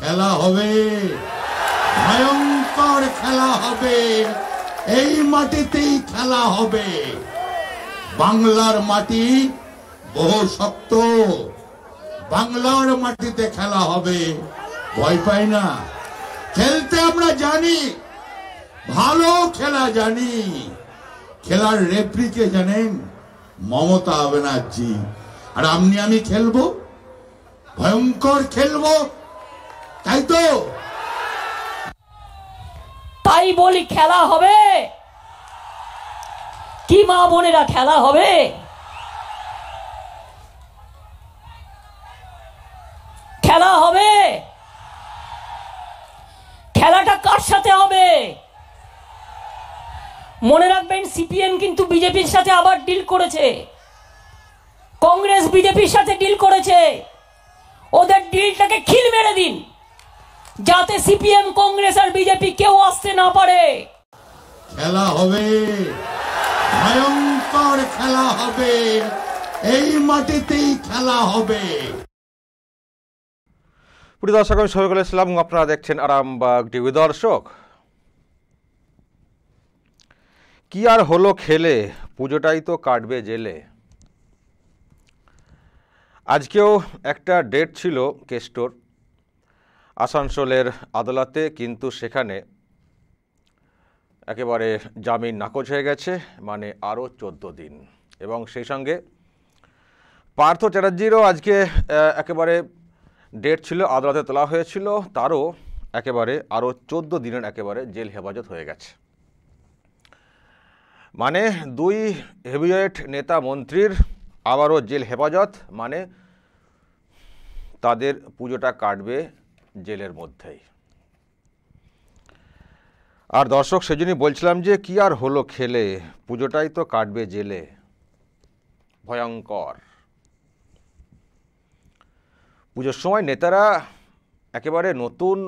খেলা হবে ভয়ঙ্কর খেলা হবে এই মাটিতেই খেলা হবে বাংলার মাটি বহু শক্ত বাংলার মাটিতে খেলা হবে ভয় পাই না খেলতে আমরা জানি ভালো খেলা জানি খেলার রেফ্রিকে জানেন মমতা ব্যানার্জি আর আমনি আমি খেলবো ভয়ঙ্কর খেলবো তাই তো তাই বলি খেলা হবে কি মা বোনেরা খেলা হবে খেলা হবে খেলাটা কার সাথে হবে মনে রাখবেন সিপিএম কিন্তু বিজেপির সাথে আবার ডিল করেছে কংগ্রেস বিজেপির সাথে ডিল করেছে ওদের ডিলটাকে খিল মেরে দিন যাতে সিপিএম কংগ্রেস আর বিজেপি কেউ আসতে না পারে খেলা হবে ভয়ঙ্কর খেলা হবে এই মাটিতেই খেলা হবে প্রিয় দর্শক আমি শফিকুল ইসলাম আপনারা দেখছেন আরামবাগ টিভি দর্শক কি আর হলো খেলে পুজোটাই তো কাটবে জেলে আজকেও একটা ডেট ছিল কেস্টোর আসানসোলের আদালতে কিন্তু সেখানে একেবারে জামিন নাকচ হয়ে গেছে মানে আরও চোদ্দ দিন এবং সেই সঙ্গে পার্থ চ্যাটার্জিরও আজকে একেবারে ডেট ছিল আদালতে তোলা হয়েছিল তারও একেবারে আরও চোদ্দ দিনের একেবারে জেল হেফাজত হয়ে গেছে মানে দুই হেভিওয়েট নেতা মন্ত্রীর আবারও জেল হেফাজত মানে তাদের পুজোটা কাটবে জেলের মধ্যেই আর দর্শক সেজন্যই বলছিলাম যে কি আর হলো খেলে পুজোটাই তো কাটবে জেলে ভয়ঙ্কর পুজোর সময় নেতারা একেবারে নতুন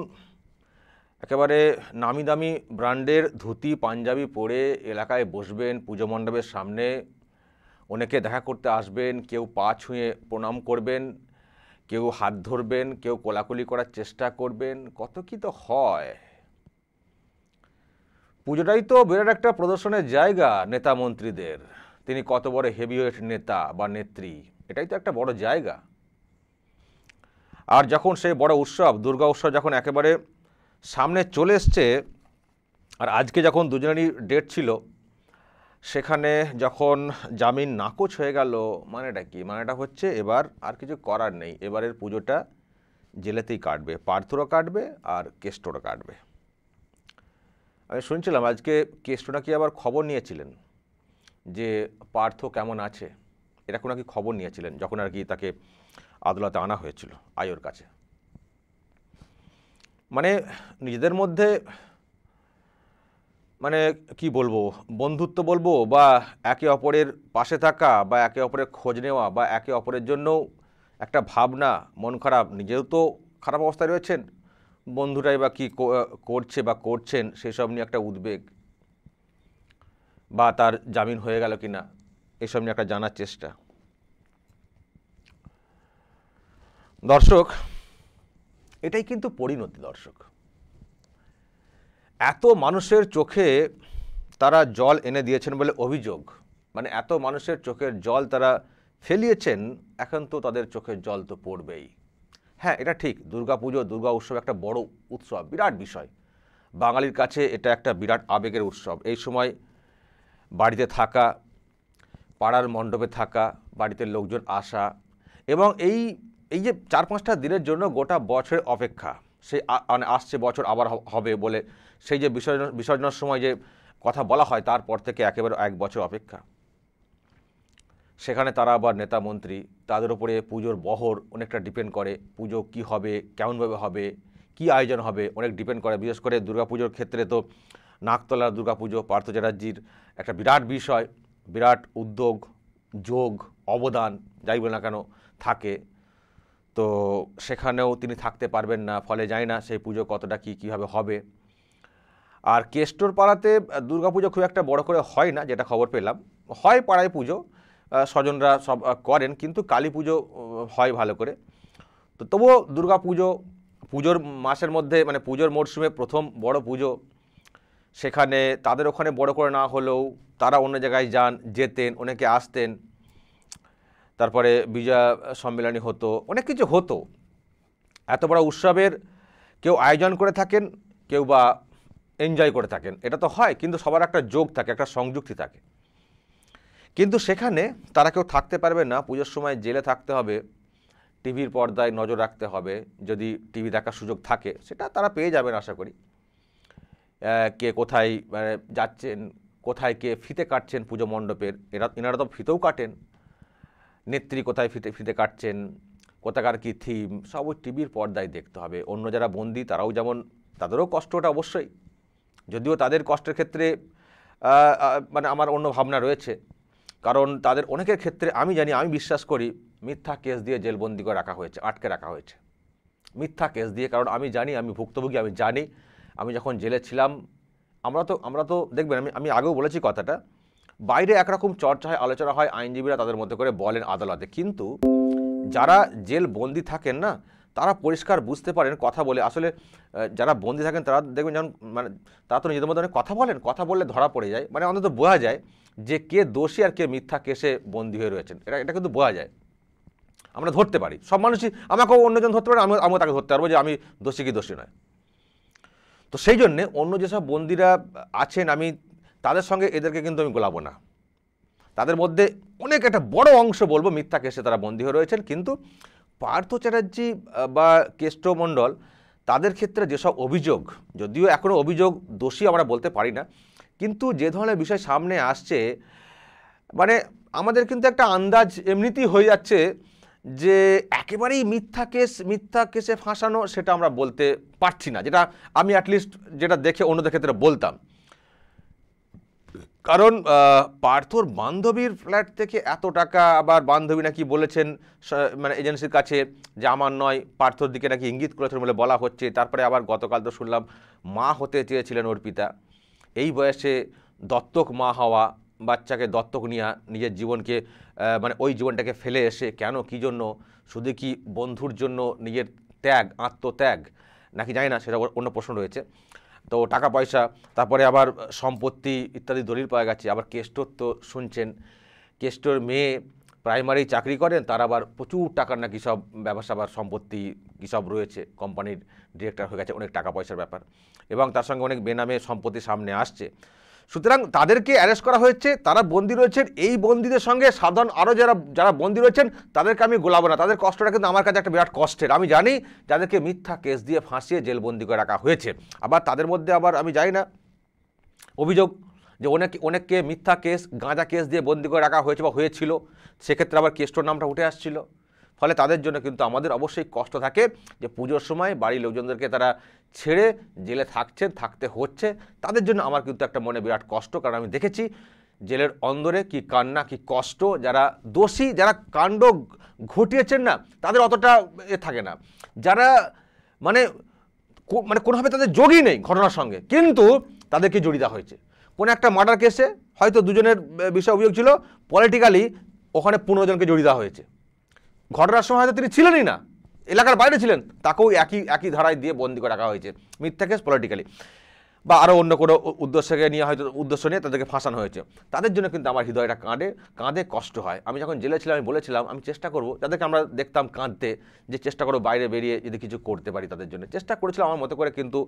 একেবারে নামি দামি ব্র্যান্ডের ধুতি পাঞ্জাবি পরে এলাকায় বসবেন পুজো মণ্ডপের সামনে অনেকে দেখা করতে আসবেন কেউ পা ছুঁয়ে প্রণাম করবেন কেউ হাত ধরবেন কেউ কোলাকুলি করার চেষ্টা করবেন কত কি তো হয় পুজোটাই তো বিরাট একটা প্রদর্শনের জায়গা নেতা মন্ত্রীদের তিনি কত বড় হেভিওয়েট নেতা বা নেত্রী এটাই তো একটা বড় জায়গা আর যখন সেই বড় উৎসব দুর্গা উৎসব যখন একেবারে সামনে চলে এসছে আর আজকে যখন দুজনেরই ডেট ছিল সেখানে যখন জামিন নাকচ হয়ে গেল মানেটা কি মানেটা হচ্ছে এবার আর কিছু করার নেই এবারের পুজোটা জেলেতেই কাটবে পার্থরও কাটবে আর কেষ্টরও কাটবে আমি শুনছিলাম আজকে কেষ্ট নাকি আবার খবর নিয়েছিলেন যে পার্থ কেমন আছে এরকম নাকি খবর নিয়েছিলেন যখন আর কি তাকে আদালতে আনা হয়েছিল আয়োর কাছে মানে নিজেদের মধ্যে মানে কি বলবো বন্ধুত্ব বলবো বা একে অপরের পাশে থাকা বা একে অপরের খোঁজ নেওয়া বা একে অপরের জন্যও একটা ভাবনা মন খারাপ নিজেও তো খারাপ অবস্থায় রয়েছেন বন্ধুরাই বা কী করছে বা করছেন সেসব নিয়ে একটা উদ্বেগ বা তার জামিন হয়ে গেল কি না এসব নিয়ে একটা জানার চেষ্টা দর্শক এটাই কিন্তু পরিণতি দর্শক এত মানুষের চোখে তারা জল এনে দিয়েছেন বলে অভিযোগ মানে এত মানুষের চোখের জল তারা ফেলিয়েছেন এখন তো তাদের চোখের জল তো পড়বেই হ্যাঁ এটা ঠিক দুর্গাপুজো দুর্গা উৎসব একটা বড় উৎসব বিরাট বিষয় বাঙালির কাছে এটা একটা বিরাট আবেগের উৎসব এই সময় বাড়িতে থাকা পাড়ার মণ্ডপে থাকা বাড়িতে লোকজন আসা এবং এই এই যে চার পাঁচটা দিনের জন্য গোটা বছরের অপেক্ষা সে মানে আসছে বছর আবার হবে বলে সেই যে বিসর্জন বিসর্জনের সময় যে কথা বলা হয় তারপর থেকে একেবারে এক বছর অপেক্ষা সেখানে তারা আবার নেতা মন্ত্রী তাদের উপরে পুজোর বহর অনেকটা ডিপেন্ড করে পুজো কি হবে কেমনভাবে হবে কি আয়োজন হবে অনেক ডিপেন্ড করে বিশেষ করে দুর্গাপুজোর ক্ষেত্রে তো নাকতলা দুর্গাপুজো পার্থ চ্যাটার্জির একটা বিরাট বিষয় বিরাট উদ্যোগ যোগ অবদান যাই বলে না কেন থাকে তো সেখানেও তিনি থাকতে পারবেন না ফলে যায় না সেই পুজো কতটা কী কীভাবে হবে আর কেষ্টর পাড়াতে পুজো খুব একটা বড় করে হয় না যেটা খবর পেলাম হয় পাড়ায় পুজো স্বজনরা সব করেন কিন্তু কালী পুজো হয় ভালো করে তো তবুও দুর্গা পুজো পুজোর মাসের মধ্যে মানে পুজোর মরশুমে প্রথম বড় পুজো সেখানে তাদের ওখানে বড় করে না হলেও তারা অন্য জায়গায় যান যেতেন অনেকে আসতেন তারপরে বিজয়া সম্মেলনী হতো অনেক কিছু হতো এত বড় উৎসবের কেউ আয়োজন করে থাকেন কেউ বা এনজয় করে থাকেন এটা তো হয় কিন্তু সবার একটা যোগ থাকে একটা সংযুক্তি থাকে কিন্তু সেখানে তারা কেউ থাকতে পারবে না পুজোর সময় জেলে থাকতে হবে টিভির পর্দায় নজর রাখতে হবে যদি টিভি দেখার সুযোগ থাকে সেটা তারা পেয়ে যাবেন আশা করি কে কোথায় মানে, যাচ্ছেন কোথায় কে ফিতে কাটছেন পুজো মণ্ডপের এরা এনারা তো ফিতেও কাটেন নেত্রী কোথায় ফিতে ফিতে কাটছেন কোথাকার কী থিম সব ওই টিভির পর্দায় দেখতে হবে অন্য যারা বন্দী তারাও যেমন তাদেরও কষ্টটা অবশ্যই যদিও তাদের কষ্টের ক্ষেত্রে মানে আমার অন্য ভাবনা রয়েছে কারণ তাদের অনেকের ক্ষেত্রে আমি জানি আমি বিশ্বাস করি মিথ্যা কেস দিয়ে জেলবন্দি করে রাখা হয়েছে আটকে রাখা হয়েছে মিথ্যা কেস দিয়ে কারণ আমি জানি আমি ভুক্তভোগী আমি জানি আমি যখন জেলে ছিলাম আমরা তো আমরা তো দেখবেন আমি আমি আগেও বলেছি কথাটা বাইরে একরকম চর্চা হয় আলোচনা হয় আইনজীবীরা তাদের মধ্যে করে বলেন আদালতে কিন্তু যারা জেল বন্দি থাকেন না তারা পরিষ্কার বুঝতে পারেন কথা বলে আসলে যারা বন্দি থাকেন তারা দেখবেন যেমন মানে তারা তো নিজেদের মধ্যে অনেক কথা বলেন কথা বললে ধরা পড়ে যায় মানে অন্তত বোঝা যায় যে কে দোষী আর কে মিথ্যা কেসে বন্দী হয়ে রয়েছেন এটা এটা কিন্তু বোঝা যায় আমরা ধরতে পারি সব মানুষই আমাকেও অন্যজন ধরতে পারে আমি আমাকে তাকে ধরতে পারবো যে আমি দোষী কি দোষী নয় তো সেই জন্যে অন্য যেসব বন্দিরা আছেন আমি তাদের সঙ্গে এদেরকে কিন্তু আমি গোলাবো না তাদের মধ্যে অনেক একটা বড় অংশ বলবো মিথ্যা কেসে তারা বন্দী হয়ে রয়েছেন কিন্তু পার্থ চ্যাটার্জি বা কেষ্ট মণ্ডল তাদের ক্ষেত্রে যেসব অভিযোগ যদিও এখনও অভিযোগ দোষী আমরা বলতে পারি না কিন্তু যে ধরনের বিষয় সামনে আসছে মানে আমাদের কিন্তু একটা আন্দাজ এমনিতেই হয়ে যাচ্ছে যে একেবারেই মিথ্যা কেস মিথ্যা কেসে ফাঁসানো সেটা আমরা বলতে পারছি না যেটা আমি অ্যাটলিস্ট যেটা দেখে অন্যদের ক্ষেত্রে বলতাম কারণ পার্থর বান্ধবীর ফ্ল্যাট থেকে এত টাকা আবার বান্ধবী নাকি বলেছেন মানে এজেন্সির কাছে যে আমার নয় পার্থর দিকে নাকি ইঙ্গিত করেছেন বলে বলা হচ্ছে তারপরে আবার গতকাল তো শুনলাম মা হতে চেয়েছিলেন অর্পিতা এই বয়সে দত্তক মা হওয়া বাচ্চাকে দত্তক নিয়ে নিজের জীবনকে মানে ওই জীবনটাকে ফেলে এসে কেন কি জন্য শুধু কি বন্ধুর জন্য নিজের ত্যাগ আত্মত্যাগ নাকি জানি না সেটা অন্য প্রশ্ন রয়েছে তো টাকা পয়সা তারপরে আবার সম্পত্তি ইত্যাদি দলিল পাওয়া গেছে আবার কেষ্টর তো শুনছেন কেষ্টর মেয়ে প্রাইমারি চাকরি করেন তার আবার প্রচুর টাকার নাকি সব ব্যবসা আবার সম্পত্তি কী সব রয়েছে কোম্পানির ডিরেক্টর হয়ে গেছে অনেক টাকা পয়সার ব্যাপার এবং তার সঙ্গে অনেক বেনামে সম্পত্তি সামনে আসছে সুতরাং তাদেরকে অ্যারেস্ট করা হয়েছে তারা বন্দী রয়েছেন এই বন্দীদের সঙ্গে সাধারণ আরও যারা যারা বন্দী রয়েছেন তাদেরকে আমি গোলাবো না তাদের কষ্টটা কিন্তু আমার কাছে একটা বিরাট কষ্টের আমি জানি যাদেরকে মিথ্যা কেস দিয়ে ফাঁসিয়ে জেলবন্দি করে রাখা হয়েছে আবার তাদের মধ্যে আবার আমি জানি না অভিযোগ যে অনেক অনেককে মিথ্যা কেস গাঁজা কেস দিয়ে বন্দি করে রাখা হয়েছে বা হয়েছিল সেক্ষেত্রে আবার কেস্টোর নামটা উঠে আসছিল ফলে তাদের জন্য কিন্তু আমাদের অবশ্যই কষ্ট থাকে যে পুজোর সময় বাড়ির লোকজনদেরকে তারা ছেড়ে জেলে থাকছেন থাকতে হচ্ছে তাদের জন্য আমার কিন্তু একটা মনে বিরাট কষ্ট কারণ আমি দেখেছি জেলের অন্দরে কি কান্না কি কষ্ট যারা দোষী যারা কাণ্ড ঘটিয়েছেন না তাদের অতটা এ থাকে না যারা মানে মানে কোনোভাবে তাদের যোগই নেই ঘটনার সঙ্গে কিন্তু তাদেরকে জড়িত দেওয়া হয়েছে কোনো একটা মার্ডার কেসে হয়তো দুজনের বিষয় অভিযোগ ছিল পলিটিক্যালি ওখানে পনেরো জনকে জড়িয়ে দেওয়া হয়েছে ঘটনার সময় হয়তো তিনি ছিলেনই না এলাকার বাইরে ছিলেন তাকেও একই একই ধারায় দিয়ে বন্দি করে রাখা হয়েছে মিথ্যা কেস পলিটিক্যালি বা আরও অন্য কোনো উদ্দেশ্যকে নিয়ে হয়তো উদ্দেশ্য নিয়ে তাদেরকে ফাঁসানো হয়েছে তাদের জন্য কিন্তু আমার হৃদয়টা কাঁদে কাঁদে কষ্ট হয় আমি যখন জেলে ছিলাম আমি বলেছিলাম আমি চেষ্টা করব যাদেরকে আমরা দেখতাম কাঁদতে যে চেষ্টা করো বাইরে বেরিয়ে যদি কিছু করতে পারি তাদের জন্য চেষ্টা করেছিলাম আমার মতো করে কিন্তু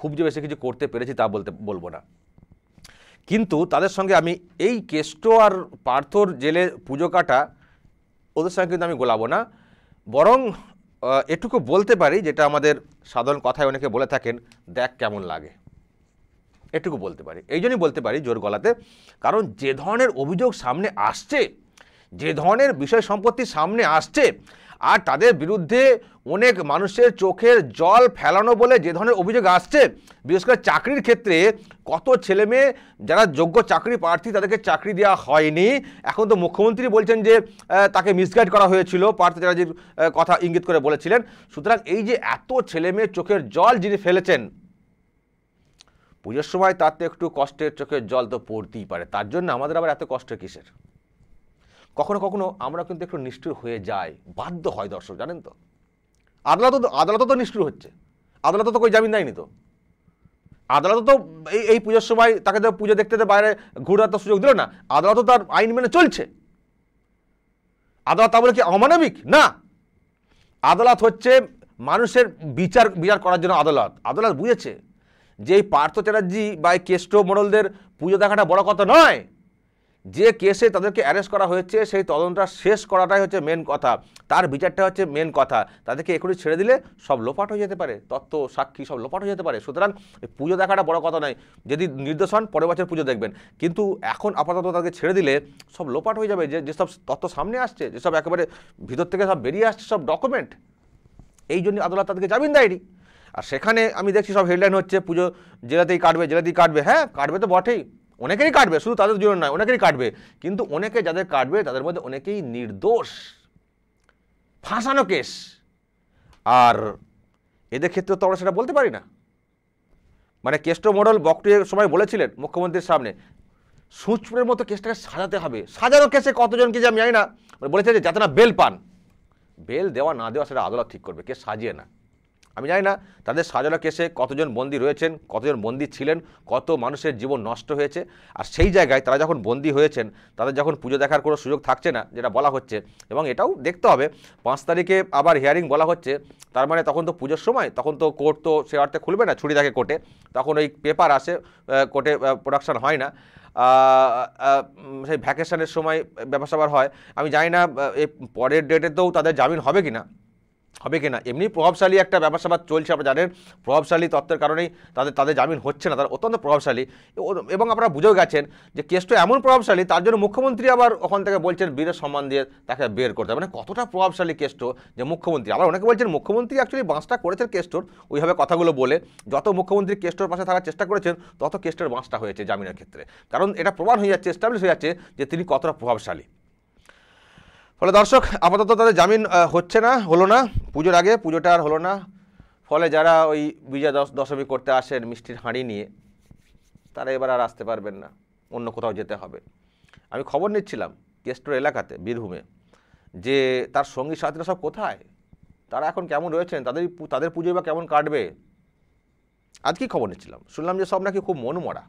খুব যে বেশি কিছু করতে পেরেছি তা বলতে বলবো না কিন্তু তাদের সঙ্গে আমি এই কেষ্ট আর পার্থর জেলে পুজো কাটা ওদের সঙ্গে কিন্তু আমি গোলাবো না বরং এটুকু বলতে পারি যেটা আমাদের সাধারণ কথায় অনেকে বলে থাকেন দেখ কেমন লাগে এটুকু বলতে পারি এই জন্যই বলতে পারি জোর গলাতে কারণ যে ধরনের অভিযোগ সামনে আসছে যে ধরনের বিষয় সম্পত্তি সামনে আসছে আর তাদের বিরুদ্ধে অনেক মানুষের চোখের জল ফেলানো বলে যে ধরনের অভিযোগ আসছে বিশেষ করে চাকরির ক্ষেত্রে কত ছেলে মেয়ে যারা যোগ্য চাকরি প্রার্থী তাদেরকে চাকরি দেওয়া হয়নি এখন তো মুখ্যমন্ত্রী বলছেন যে তাকে মিসগাইড করা হয়েছিল পার্থ যে কথা ইঙ্গিত করে বলেছিলেন সুতরাং এই যে এত ছেলে মেয়ের চোখের জল যিনি ফেলেছেন পুজোর সময় তার তো একটু কষ্টের চোখের জল তো পড়তেই পারে তার জন্য আমাদের আবার এত কষ্ট কিসের কখনো কখনো আমরা কিন্তু একটু নিষ্ঠুর হয়ে যায় বাধ্য হয় দর্শক জানেন তো আদালত আদালত তো নিষ্ঠুর হচ্ছে আদালত তো কই জামিন দেয়নি তো আদালত তো এই এই পুজোর সময় তাকে তো পুজো দেখতে বাইরে ঘুরার তো সুযোগ দিল না আদালত তার আইন মেনে চলছে আদালত তা বলে কি অমানবিক না আদালত হচ্ছে মানুষের বিচার বিচার করার জন্য আদালত আদালত বুঝেছে যে এই পার্থ চ্যাটার্জি বা এই কেষ্ট মোড়লদের পুজো দেখাটা বড় কথা নয় যে কেসে তাদেরকে অ্যারেস্ট করা হয়েছে সেই তদন্তটা শেষ করাটাই হচ্ছে মেন কথা তার বিচারটা হচ্ছে মেন কথা তাদেরকে এখনই ছেড়ে দিলে সব লোপাট হয়ে যেতে পারে তত্ত্ব সাক্ষী সব লোপাট হয়ে যেতে পারে সুতরাং পুজো দেখাটা বড় কথা নয় যদি নির্দেশ হন পরের বছর পুজো দেখবেন কিন্তু এখন আপাতত তাদেরকে ছেড়ে দিলে সব লোপাট হয়ে যাবে যে যেসব তত্ত্ব সামনে আসছে যেসব একেবারে ভিতর থেকে সব বেরিয়ে আসছে সব ডকুমেন্ট এই জন্য আদালত তাদেরকে জামিন দেয়নি আর সেখানে আমি দেখছি সব হেডলাইন হচ্ছে পুজো জেলাতেই কাটবে জেলাতেই কাটবে হ্যাঁ কাটবে তো বটেই অনেকেরই কাটবে শুধু তাদের জন্য নয় অনেকেরই কাটবে কিন্তু অনেকে যাদের কাটবে তাদের মধ্যে অনেকেই নির্দোষ ফাঁসানো কেস আর এদের ক্ষেত্রে তো আমরা সেটা বলতে পারি না মানে কেষ্ট মডল বক্টি সময় বলেছিলেন মুখ্যমন্ত্রীর সামনে সুচপুরের মতো কেসটাকে সাজাতে হবে সাজানো কেসে কতজনকে যে আমি জানি না বলেছে যে যাতে না বেল পান বেল দেওয়া না দেওয়া সেটা আদালত ঠিক করবে কেস সাজিয়ে না আমি জানি না তাদের সাজানো কেসে কতজন বন্দী রয়েছেন কতজন বন্দী ছিলেন কত মানুষের জীবন নষ্ট হয়েছে আর সেই জায়গায় তারা যখন বন্দী হয়েছেন তাদের যখন পুজো দেখার কোনো সুযোগ থাকছে না যেটা বলা হচ্ছে এবং এটাও দেখতে হবে পাঁচ তারিখে আবার হিয়ারিং বলা হচ্ছে তার মানে তখন তো পুজোর সময় তখন তো কোর্ট তো সে অর্থে খুলবে না ছুটি থাকে কোর্টে তখন ওই পেপার আসে কোর্টে প্রোডাকশান হয় না সেই ভ্যাকেশানের সময় ব্যবসা হয় আমি জানি না এই পরের ডেটে তো তাদের জামিন হবে কি না হবে কি না এমনি প্রভাবশালী একটা ব্যবসা বা চলছে আমরা জানেন প্রভাবশালী তত্ত্বের কারণেই তাদের তাদের জামিন হচ্ছে না তারা অত্যন্ত প্রভাবশালী এবং আপনারা বুঝেও গেছেন যে কেসটা এমন প্রভাবশালী তার জন্য মুখ্যমন্ত্রী আবার ওখান থেকে বলছেন বীরের সম্মান দিয়ে তাকে বের করতে মানে কতটা প্রভাবশালী কেসটো যে মুখ্যমন্ত্রী আবার অনেকে বলছেন মুখ্যমন্ত্রী অ্যাকচুয়ালি বাঁশটা করেছেন কেসটোর ওইভাবে কথাগুলো বলে যত মুখ্যমন্ত্রী কেসটোর পাশে থাকার চেষ্টা করেছেন তত কেসটোর বাঁশটা হয়েছে জামিনের ক্ষেত্রে কারণ এটা প্রমাণ হয়ে যাচ্ছে এস্টাবলিশ হয়ে যাচ্ছে যে তিনি কতটা প্রভাবশালী ফলে দর্শক আপাতত তাদের জামিন হচ্ছে না হলো না পুজোর আগে পুজোটা আর হলো না ফলে যারা ওই বিজয়া দশ দশমী করতে আসেন মিষ্টির হাঁড়ি নিয়ে তারা এবার আর আসতে পারবেন না অন্য কোথাও যেতে হবে আমি খবর নিচ্ছিলাম কেস্টোর এলাকাতে বীরভূমে যে তার সঙ্গী সাথীরা সব কোথায় তারা এখন কেমন রয়েছেন তাদের তাদের পুজোই বা কেমন কাটবে আজ কি খবর নিচ্ছিলাম শুনলাম যে সব নাকি খুব মন মরা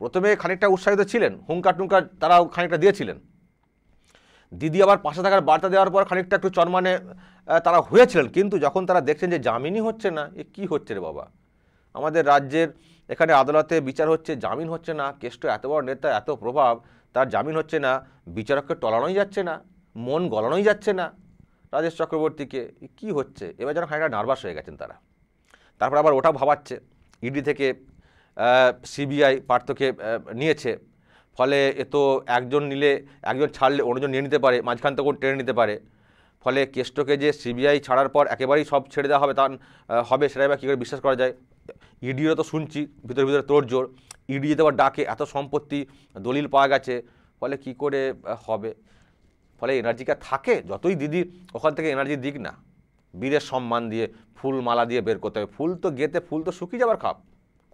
প্রথমে খানিকটা উৎসাহিত ছিলেন হুঙ্কার টুঙ্কার তারাও খানিকটা দিয়েছিলেন দিদি আবার পাশে থাকার বার্তা দেওয়ার পর খানিকটা একটু চরমানে তারা হয়েছিলেন কিন্তু যখন তারা দেখছেন যে জামিনই হচ্ছে না এ কী হচ্ছে রে বাবা আমাদের রাজ্যের এখানে আদালতে বিচার হচ্ছে জামিন হচ্ছে না কেষ্ট এত বড় নেতা এত প্রভাব তার জামিন হচ্ছে না বিচারককে টলানোই যাচ্ছে না মন গলানোই যাচ্ছে না রাজেশ চক্রবর্তীকে কি হচ্ছে এবার যেন খানিকটা নার্ভাস হয়ে গেছেন তারা তারপর আবার ওটা ভাবাচ্ছে ইডি থেকে সিবিআই পার্থকে নিয়েছে ফলে এ তো একজন নিলে একজন ছাড়লে অন্যজন নিয়ে নিতে পারে মাঝখান থেকেও টেনে নিতে পারে ফলে কেষ্টকে যে সিবিআই ছাড়ার পর একেবারেই সব ছেড়ে দেওয়া হবে তার হবে সেটা এবার কী করে বিশ্বাস করা যায় ইডিও তো শুনছি ভিতরে ভিতরে তোড়জোড় ইডি যেতে আবার ডাকে এত সম্পত্তি দলিল পাওয়া গেছে ফলে কি করে হবে ফলে এনার্জিটা থাকে যতই দিদি ওখান থেকে এনার্জি দিক না বীরের সম্মান দিয়ে ফুল মালা দিয়ে বের করতে হবে ফুল তো গেতে ফুল তো শুকিয়ে যাবার খাপ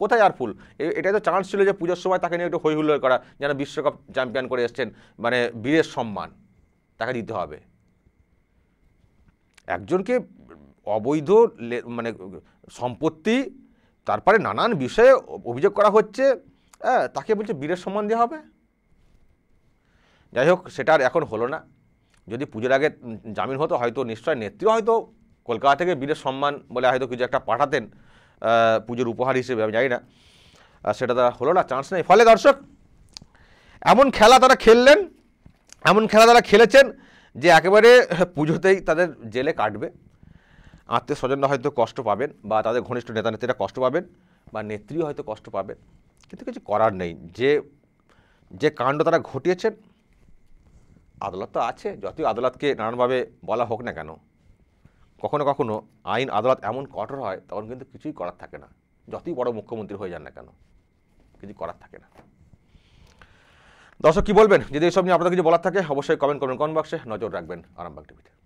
কোথায় আর ফুল এটাই তো চান্স ছিল যে পুজোর সময় তাকে নিয়ে একটু হৈ হুল্লোড় করা যেন বিশ্বকাপ চ্যাম্পিয়ন করে এসছেন মানে বীরের সম্মান তাকে দিতে হবে একজনকে অবৈধ মানে সম্পত্তি তারপরে নানান বিষয়ে অভিযোগ করা হচ্ছে হ্যাঁ তাকে বলছে বীরের সম্মান দেওয়া হবে যাই হোক সেটা আর এখন হলো না যদি পুজোর আগে জামিন হতো হয়তো নিশ্চয় নেত্রী হয়তো কলকাতা থেকে বীরের সম্মান বলে হয়তো কিছু একটা পাঠাতেন পুজোর উপহার হিসেবে আমি জানি না সেটা তারা হলো না চান্স নেই ফলে দর্শক এমন খেলা তারা খেললেন এমন খেলা তারা খেলেছেন যে একেবারে পুজোতেই তাদের জেলে কাটবে আত্মীয় স্বজনরা হয়তো কষ্ট পাবেন বা তাদের ঘনিষ্ঠ নেতা নেত্রীরা কষ্ট পাবেন বা নেত্রীও হয়তো কষ্ট পাবেন কিন্তু কিছু করার নেই যে যে কাণ্ড তারা ঘটিয়েছেন আদালত তো আছে যতই আদালতকে নানানভাবে বলা হোক না কেন কখনো কখনো আইন আদালত এমন কঠোর হয় তখন কিন্তু কিছুই করার থাকে না যতই বড় মুখ্যমন্ত্রী হয়ে যান না কেন কিছু করার থাকে না দর্শক কী বলবেন যদি এইসব নিয়ে আপনাদের কিছু বলার থাকে অবশ্যই কমেন্ট করবেন কমেন্ট বক্সে নজর রাখবেন আরামবাগ টিভিতে